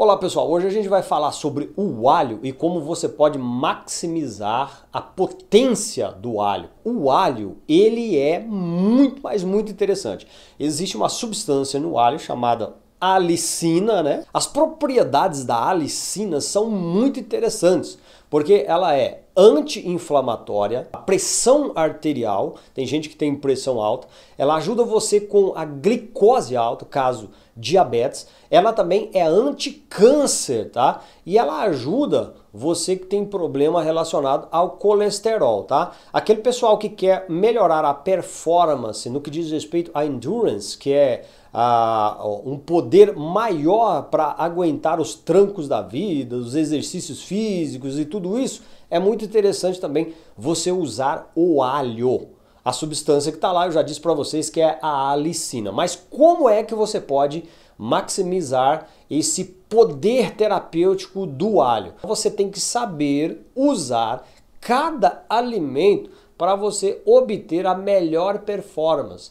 Olá pessoal, hoje a gente vai falar sobre o alho e como você pode maximizar a potência do alho. O alho, ele é muito, mas muito interessante. Existe uma substância no alho chamada alicina, né? As propriedades da alicina são muito interessantes. Porque ela é anti-inflamatória, pressão arterial, tem gente que tem pressão alta, ela ajuda você com a glicose alta, caso diabetes, ela também é anti-câncer, tá? E ela ajuda você que tem problema relacionado ao colesterol, tá? Aquele pessoal que quer melhorar a performance no que diz respeito à endurance, que é a um poder maior para aguentar os trancos da vida, os exercícios físicos e tudo tudo isso, é muito interessante também você usar o alho. A substância que está lá, eu já disse para vocês que é a alicina. Mas como é que você pode maximizar esse poder terapêutico do alho? Você tem que saber usar cada alimento para você obter a melhor performance,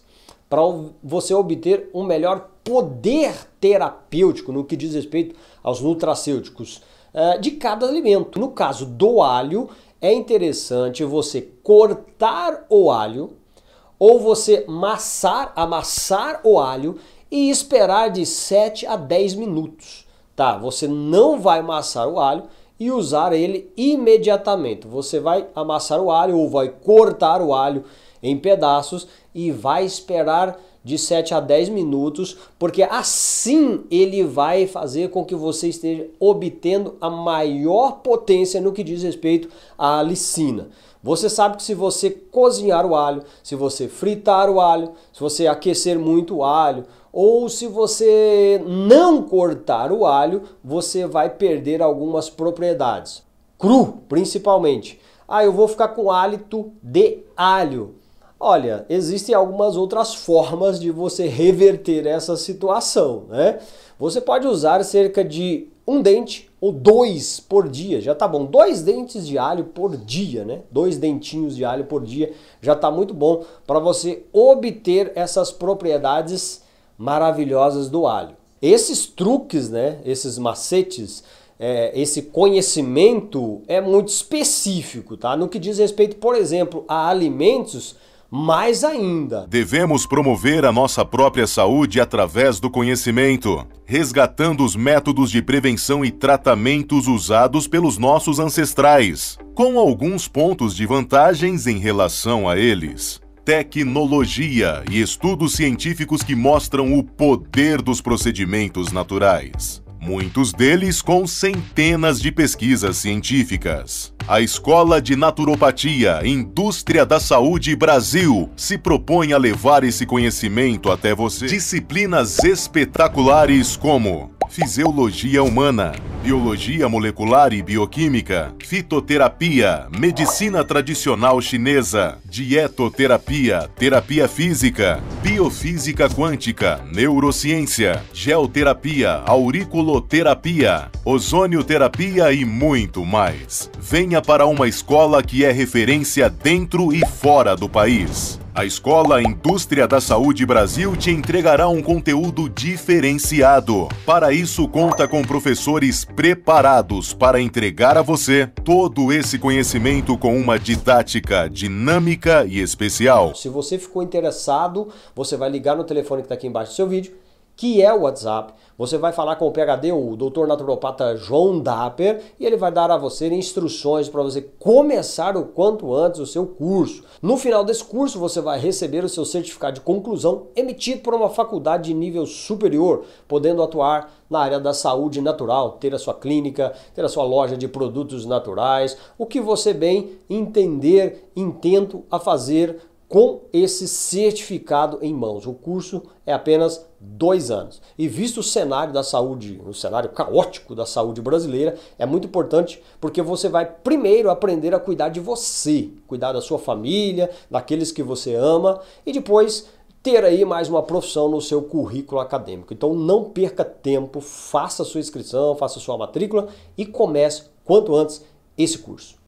para você obter um melhor poder terapêutico no que diz respeito aos nutracêuticos. Ah, de cada alimento. No caso do alho, é interessante você cortar o alho ou você massar, amassar o alho e esperar de 7 a 10 minutos. Tá? Você não vai amassar o alho e usar ele imediatamente. Você vai amassar o alho ou vai cortar o alho em pedaços e vai esperar de 7 a 10 minutos, porque assim ele vai fazer com que você esteja obtendo a maior potência no que diz respeito à licina. Você sabe que se você cozinhar o alho, se você fritar o alho, se você aquecer muito o alho, ou se você não cortar o alho, você vai perder algumas propriedades. Cru, principalmente. Ah, eu vou ficar com hálito de alho. Olha, existem algumas outras formas de você reverter essa situação, né? Você pode usar cerca de um dente ou dois por dia, já tá bom. Dois dentes de alho por dia, né? Dois dentinhos de alho por dia já tá muito bom para você obter essas propriedades maravilhosas do alho. Esses truques, né? Esses macetes, é, esse conhecimento é muito específico, tá? No que diz respeito, por exemplo, a alimentos mais ainda. Devemos promover a nossa própria saúde através do conhecimento, resgatando os métodos de prevenção e tratamentos usados pelos nossos ancestrais, com alguns pontos de vantagens em relação a eles. Tecnologia e estudos científicos que mostram o poder dos procedimentos naturais muitos deles com centenas de pesquisas científicas. A Escola de Naturopatia Indústria da Saúde Brasil se propõe a levar esse conhecimento até você. Disciplinas espetaculares como fisiologia humana, biologia molecular e bioquímica, fitoterapia, medicina tradicional chinesa, dietoterapia, terapia física, biofísica quântica, neurociência, geoterapia, auriculoterapia, ozonioterapia e muito mais. Venha para uma escola que é referência dentro e fora do país. A Escola Indústria da Saúde Brasil te entregará um conteúdo diferenciado. Para isso, conta com professores preparados para entregar a você todo esse conhecimento com uma didática dinâmica e especial. Se você ficou interessado, você vai ligar no telefone que está aqui embaixo do seu vídeo que é o WhatsApp. Você vai falar com o PHD, o Doutor Naturopata João Dapper, e ele vai dar a você instruções para você começar o quanto antes o seu curso. No final desse curso, você vai receber o seu certificado de conclusão emitido por uma faculdade de nível superior, podendo atuar na área da saúde natural, ter a sua clínica, ter a sua loja de produtos naturais, o que você bem entender, intento a fazer com esse certificado em mãos. O curso é apenas dois anos. E visto o cenário da saúde, o cenário caótico da saúde brasileira, é muito importante porque você vai primeiro aprender a cuidar de você, cuidar da sua família, daqueles que você ama e depois ter aí mais uma profissão no seu currículo acadêmico. Então não perca tempo, faça sua inscrição, faça sua matrícula e comece quanto antes esse curso.